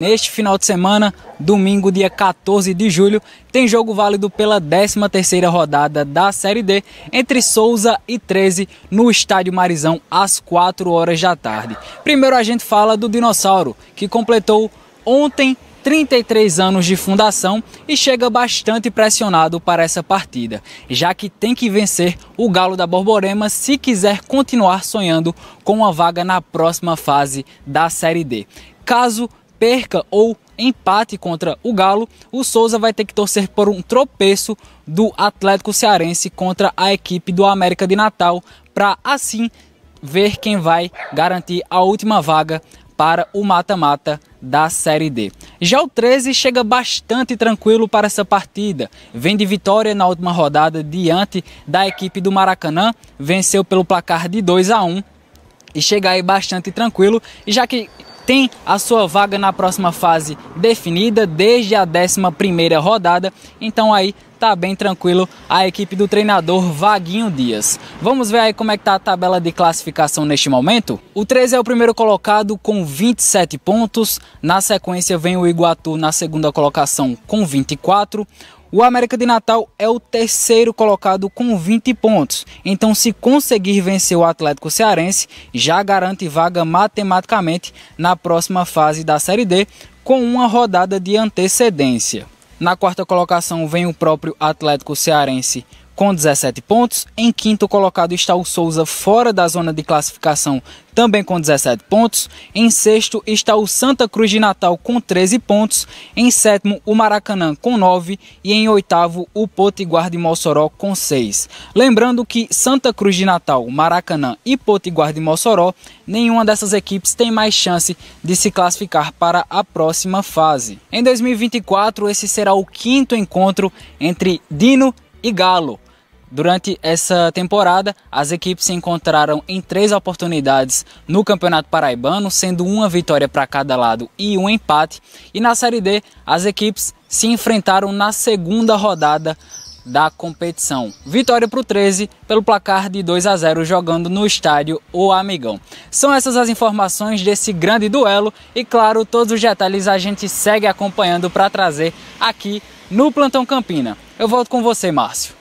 Neste final de semana, domingo, dia 14 de julho, tem jogo válido pela 13ª rodada da Série D entre Souza e 13 no Estádio Marizão às 4 horas da tarde. Primeiro a gente fala do Dinossauro, que completou ontem 33 anos de fundação e chega bastante pressionado para essa partida, já que tem que vencer o Galo da Borborema se quiser continuar sonhando com uma vaga na próxima fase da Série D. Caso perca ou empate contra o Galo, o Souza vai ter que torcer por um tropeço do Atlético Cearense contra a equipe do América de Natal, para assim ver quem vai garantir a última vaga para o mata-mata da Série D. Já o 13 chega bastante tranquilo para essa partida. Vem de vitória na última rodada diante da equipe do Maracanã, venceu pelo placar de 2 a 1 e chega aí bastante tranquilo, já que tem a sua vaga na próxima fase definida desde a 11 primeira rodada. Então aí tá bem tranquilo a equipe do treinador Vaguinho Dias. Vamos ver aí como é que tá a tabela de classificação neste momento? O 13 é o primeiro colocado com 27 pontos, na sequência vem o Iguatu na segunda colocação com 24. O América de Natal é o terceiro colocado com 20 pontos. Então, se conseguir vencer o Atlético Cearense, já garante vaga matematicamente na próxima fase da Série D, com uma rodada de antecedência. Na quarta colocação vem o próprio Atlético Cearense com 17 pontos. Em quinto colocado está o Souza fora da zona de classificação, também com 17 pontos. Em sexto está o Santa Cruz de Natal com 13 pontos. Em sétimo, o Maracanã com 9 e em oitavo, o Potiguar de Mossoró com 6. Lembrando que Santa Cruz de Natal, Maracanã e Potiguar de Mossoró, nenhuma dessas equipes tem mais chance de se classificar para a próxima fase. Em 2024, esse será o quinto encontro entre Dino e Galo. Durante essa temporada, as equipes se encontraram em três oportunidades no Campeonato Paraibano, sendo uma vitória para cada lado e um empate. E na Série D, as equipes se enfrentaram na segunda rodada da competição. Vitória para o 13 pelo placar de 2 a 0 jogando no estádio O Amigão. São essas as informações desse grande duelo e claro, todos os detalhes a gente segue acompanhando para trazer aqui no Plantão Campina. Eu volto com você, Márcio.